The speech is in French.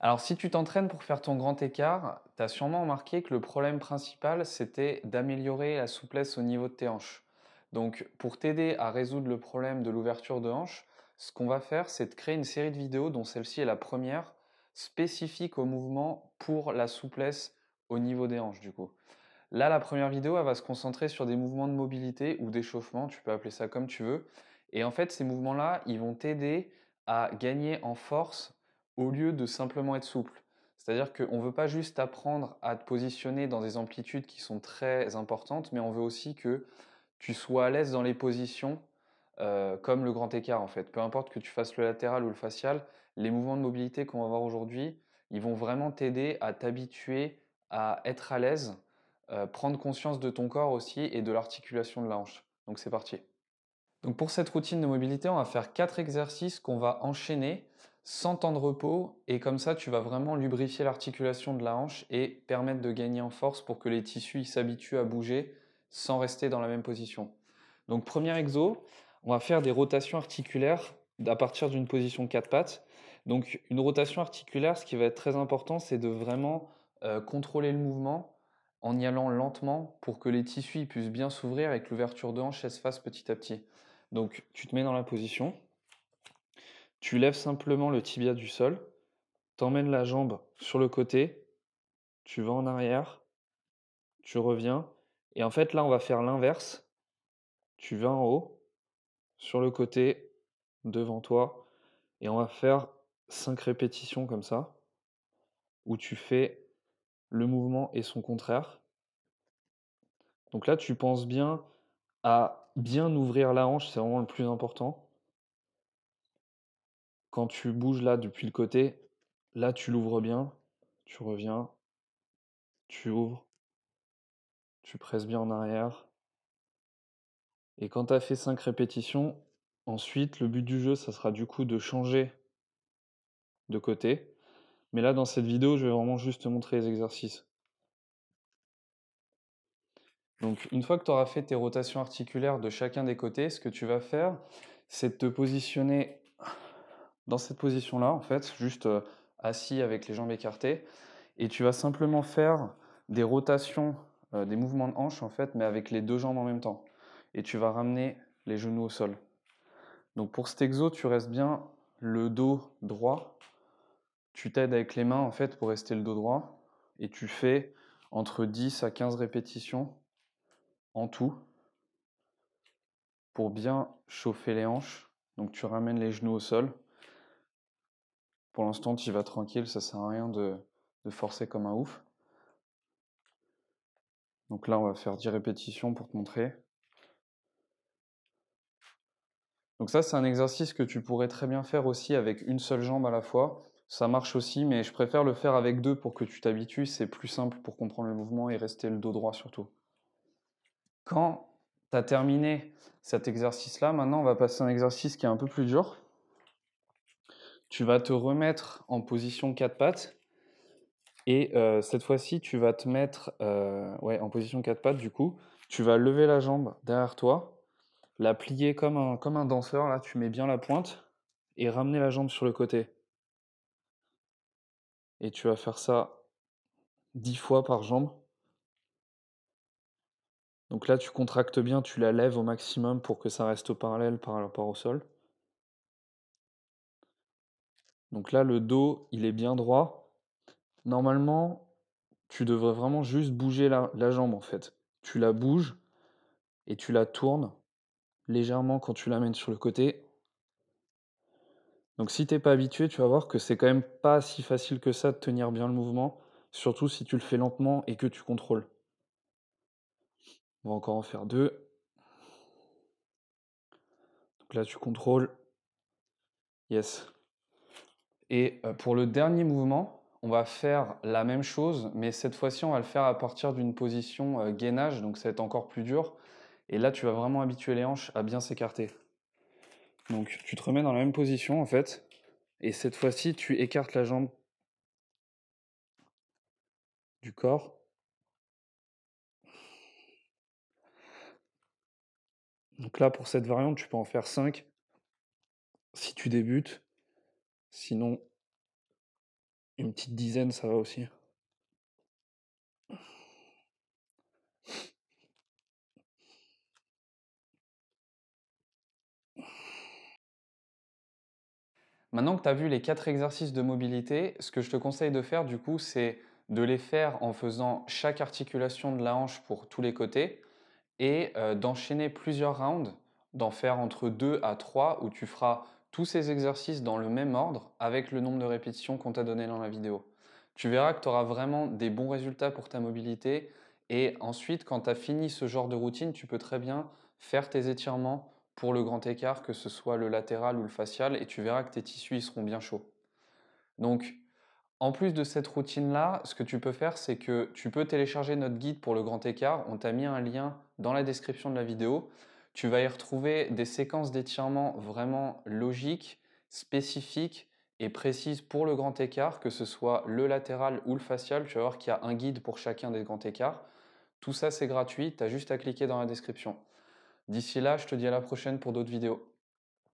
Alors si tu t'entraînes pour faire ton grand écart, tu as sûrement remarqué que le problème principal, c'était d'améliorer la souplesse au niveau de tes hanches. Donc pour t'aider à résoudre le problème de l'ouverture de hanches, ce qu'on va faire, c'est de créer une série de vidéos dont celle-ci est la première, spécifique au mouvement pour la souplesse au niveau des hanches du coup. Là, la première vidéo, elle va se concentrer sur des mouvements de mobilité ou d'échauffement, tu peux appeler ça comme tu veux. Et en fait, ces mouvements-là, ils vont t'aider à gagner en force au lieu de simplement être souple. C'est-à-dire qu'on ne veut pas juste apprendre à te positionner dans des amplitudes qui sont très importantes, mais on veut aussi que tu sois à l'aise dans les positions euh, comme le grand écart en fait. Peu importe que tu fasses le latéral ou le facial, les mouvements de mobilité qu'on va voir aujourd'hui, ils vont vraiment t'aider à t'habituer à être à l'aise, euh, prendre conscience de ton corps aussi et de l'articulation de la hanche. Donc c'est parti. Donc pour cette routine de mobilité, on va faire quatre exercices qu'on va enchaîner sans temps de repos et comme ça tu vas vraiment lubrifier l'articulation de la hanche et permettre de gagner en force pour que les tissus s'habituent à bouger sans rester dans la même position. Donc premier exo, on va faire des rotations articulaires à partir d'une position quatre pattes. Donc une rotation articulaire, ce qui va être très important, c'est de vraiment euh, contrôler le mouvement en y allant lentement pour que les tissus puissent bien s'ouvrir et que l'ouverture de hanche se fasse petit à petit. Donc tu te mets dans la position, tu lèves simplement le tibia du sol, t'emmènes la jambe sur le côté, tu vas en arrière, tu reviens, et en fait là on va faire l'inverse. Tu vas en haut, sur le côté, devant toi, et on va faire 5 répétitions comme ça, où tu fais le mouvement et son contraire. Donc là tu penses bien à bien ouvrir la hanche, c'est vraiment le plus important quand tu bouges là depuis le côté, là tu l'ouvres bien, tu reviens, tu ouvres, tu presses bien en arrière. Et quand tu as fait 5 répétitions, ensuite le but du jeu, ça sera du coup de changer de côté. Mais là, dans cette vidéo, je vais vraiment juste te montrer les exercices. Donc, une fois que tu auras fait tes rotations articulaires de chacun des côtés, ce que tu vas faire, c'est de te positionner dans cette position-là, en fait, juste euh, assis avec les jambes écartées. Et tu vas simplement faire des rotations, euh, des mouvements de hanche, en fait, mais avec les deux jambes en même temps. Et tu vas ramener les genoux au sol. Donc pour cet exo, tu restes bien le dos droit. Tu t'aides avec les mains, en fait, pour rester le dos droit. Et tu fais entre 10 à 15 répétitions en tout pour bien chauffer les hanches. Donc tu ramènes les genoux au sol pour l'instant, tu y vas tranquille, ça sert à rien de, de, forcer comme un ouf. Donc là, on va faire 10 répétitions pour te montrer. Donc ça, c'est un exercice que tu pourrais très bien faire aussi avec une seule jambe à la fois. Ça marche aussi, mais je préfère le faire avec deux pour que tu t'habitues. C'est plus simple pour comprendre le mouvement et rester le dos droit surtout. Quand tu as terminé cet exercice-là, maintenant, on va passer à un exercice qui est un peu plus dur tu vas te remettre en position quatre pattes. Et euh, cette fois-ci, tu vas te mettre euh, ouais, en position quatre pattes, du coup. Tu vas lever la jambe derrière toi, la plier comme un, comme un danseur. Là, tu mets bien la pointe et ramener la jambe sur le côté. Et tu vas faire ça 10 fois par jambe. Donc là, tu contractes bien, tu la lèves au maximum pour que ça reste au parallèle par rapport au sol. Donc là, le dos, il est bien droit. Normalement, tu devrais vraiment juste bouger la, jambe en fait. Tu la bouges et tu la tournes légèrement quand tu l'amènes sur le côté. Donc si tu n'es pas habitué, tu vas voir que c'est quand même pas si facile que ça de tenir bien le mouvement, surtout si tu le fais lentement et que tu contrôles. On va encore en faire deux. Donc là tu contrôles. Yes. Et euh, pour le dernier mouvement, on va faire la même chose, mais cette fois-ci, on va le faire à partir d'une position euh, gainage, donc ça va être encore plus dur. Et là, tu vas vraiment habituer les hanches à bien s'écarter. Donc, tu te remets dans la même position, en fait, et cette fois-ci, tu écartes la jambe du corps. Donc là, pour cette variante, tu peux en faire 5 si tu débutes. Sinon, une petite dizaine, ça va aussi. Maintenant que tu as vu les quatre exercices de mobilité, ce que je te conseille de faire du coup, c'est de les faire en faisant chaque articulation de la hanche pour tous les côtés et euh, d'enchaîner plusieurs rounds, d'en faire entre 2 à 3 où tu feras ces exercices dans le même ordre avec le nombre de répétitions qu'on t'a donné dans la vidéo. Tu verras que tu auras vraiment des bons résultats pour ta mobilité et ensuite quand tu as fini ce genre de routine, tu peux très bien faire tes étirements pour le grand écart, que ce soit le latéral ou le facial, et tu verras que tes tissus seront bien chauds. Donc, en plus de cette routine-là, ce que tu peux faire, c'est que tu peux télécharger notre guide pour le grand écart. On t'a mis un lien dans la description de la vidéo. Tu vas y retrouver des séquences d'étirement vraiment logiques, spécifiques et précises pour le grand écart, que ce soit le latéral ou le facial. Tu vas voir qu'il y a un guide pour chacun des grands écarts. Tout ça, c'est gratuit. Tu as juste à cliquer dans la description. D'ici là, je te dis à la prochaine pour d'autres vidéos.